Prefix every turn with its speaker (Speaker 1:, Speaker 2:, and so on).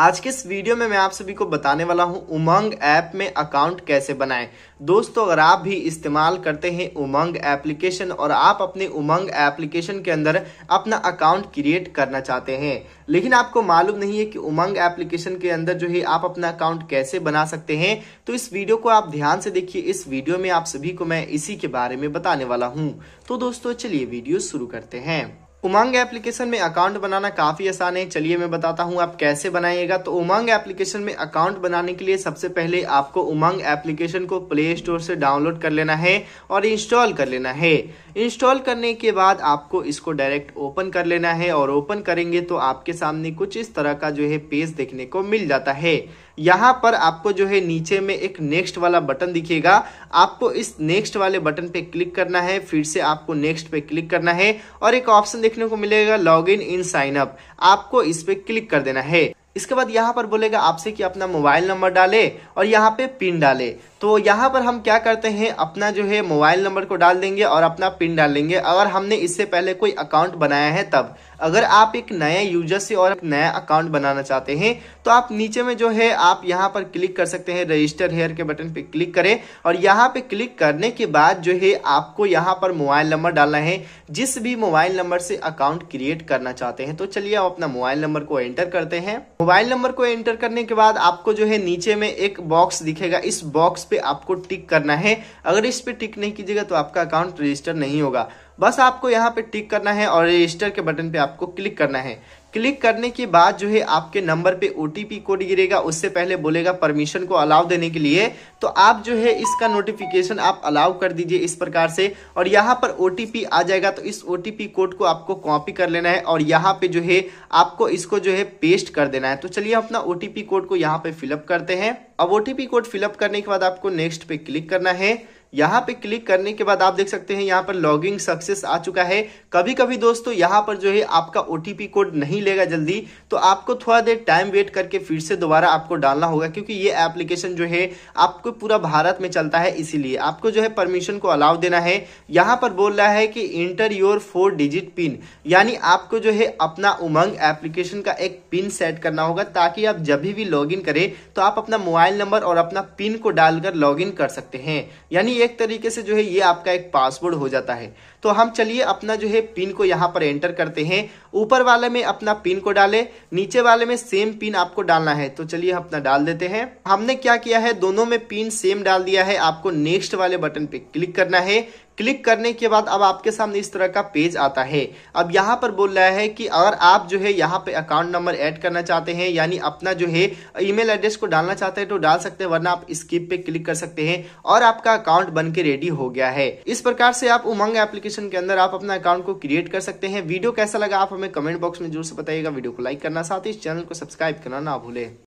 Speaker 1: आज के इस वीडियो में मैं आप सभी को बताने वाला हूं उमंग ऐप में अकाउंट कैसे बनाएं दोस्तों अगर आप भी इस्तेमाल करते हैं उमंग एप्लीकेशन और आप अपने उमंग एप्लीकेशन के अंदर अपना अकाउंट क्रिएट करना चाहते हैं लेकिन आपको मालूम नहीं है कि उमंग एप्लीकेशन के अंदर जो है आप अपना अकाउंट कैसे बना सकते हैं तो इस वीडियो को आप ध्यान से देखिए इस वीडियो में आप सभी को मैं इसी के बारे में बताने वाला हूँ तो दोस्तों चलिए वीडियो शुरू करते हैं उमंग एप्लीकेशन में अकाउंट बनाना काफ़ी आसान है चलिए मैं बताता हूँ आप कैसे बनाइएगा तो उमंग एप्लीकेशन में अकाउंट बनाने के लिए सबसे पहले आपको उमंग एप्लीकेशन को प्ले स्टोर से डाउनलोड कर लेना है और इंस्टॉल कर लेना है इंस्टॉल करने के बाद आपको इसको डायरेक्ट ओपन कर लेना है और ओपन करेंगे तो आपके सामने कुछ इस तरह का जो है पेज देखने को मिल जाता है यहाँ पर आपको जो है नीचे में एक नेक्स्ट वाला बटन दिखेगा आपको इस नेक्स्ट वाले बटन पे क्लिक करना है फिर से आपको नेक्स्ट पे क्लिक करना है और एक ऑप्शन देखने को मिलेगा log in in sign up आपको इस पे क्लिक कर देना है इसके बाद यहाँ पर बोलेगा आपसे कि अपना मोबाइल नंबर डाले और यहाँ पे पिन डाले तो यहाँ पर हम क्या करते हैं अपना जो है मोबाइल नंबर को डाल देंगे और अपना पिन डाल देंगे अगर हमने इससे पहले कोई अकाउंट बनाया है तब अगर आप एक नया यूजर से और नया अकाउंट बनाना चाहते हैं तो आप नीचे में जो है आप यहाँ पर क्लिक कर सकते हैं रजिस्टर हेयर के बटन पे क्लिक करें और यहाँ पे क्लिक करने के बाद जो है आपको यहाँ पर मोबाइल नंबर डालना है जिस भी मोबाइल नंबर से अकाउंट क्रिएट करना चाहते हैं तो चलिए आप अपना मोबाइल नंबर को एंटर करते हैं मोबाइल नंबर को एंटर करने के बाद आपको जो है नीचे में एक बॉक्स दिखेगा इस बॉक्स पे आपको टिक करना है अगर इस पे टिक नहीं कीजिएगा तो आपका अकाउंट रजिस्टर नहीं होगा बस आपको यहाँ पे टिक करना है और रजिस्टर के बटन पे आपको क्लिक करना है क्लिक करने के बाद जो है आपके नंबर पे ओ कोड गिरेगा उससे पहले बोलेगा परमिशन को अलाउ देने के लिए तो आप जो है इसका नोटिफिकेशन आप अलाउ कर दीजिए इस प्रकार से और यहाँ पर ओ आ जाएगा तो इस ओ कोड को आपको कॉपी कर लेना है और यहाँ पे जो है आपको इसको जो है पेस्ट कर देना है तो चलिए अपना ओ कोड को यहाँ पे फिलअप करते हैं अब ओ कोड फिलअप करने के बाद आपको नेक्स्ट पे क्लिक करना है यहाँ पे क्लिक करने के बाद आप देख सकते हैं यहाँ पर लॉगिंग सक्सेस आ चुका है कभी कभी दोस्तों यहाँ पर जो है आपका ओटीपी कोड नहीं लेगा जल्दी तो आपको थोड़ा देर टाइम वेट करके फिर से दोबारा आपको डालना होगा क्योंकि ये एप्लीकेशन जो है आपको पूरा भारत में चलता है इसीलिए आपको जो है परमिशन को अलाउ देना है यहाँ पर बोल रहा है कि enter your four digit pin यानी आपको जो है अपना उमंग एप्लीकेशन का एक पिन सेट करना होगा ताकि आप जब भी लॉग करें तो आप अपना मोबाइल नंबर और अपना पिन को डालकर लॉग कर सकते हैं यानी एक तरीके से जो है ये आपका एक पासवर्ड हो जाता है तो हम चलिए अपना जो है पिन को यहाँ पर एंटर करते हैं ऊपर वाले में अपना पिन को डालें नीचे वाले में सेम पिन आपको डालना है तो चलिए अपना डाल देते हैं हमने क्या किया है दोनों में पिन सेम डाल दिया है आपको नेक्स्ट वाले बटन पे क्लिक करना है क्लिक करने के बाद अब आपके सामने इस तरह का पेज आता है अब यहाँ पर बोल रहा है कि अगर आप जो है यहाँ पे अकाउंट नंबर ऐड करना चाहते हैं यानी अपना जो है ईमेल एड्रेस को डालना चाहते हैं तो डाल सकते हैं वरना आप स्किप पे क्लिक कर सकते हैं और आपका अकाउंट बन के रेडी हो गया है इस प्रकार से आप उमंग एप्लीकेशन के अंदर आप अपना अकाउंट को क्रिएट कर सकते हैं वीडियो कैसा लगा आप हमें कमेंट बॉक्स में जरूर से बताइएगा वीडियो को लाइक करना साथ ही इस चैनल को सब्सक्राइब करना ना भूले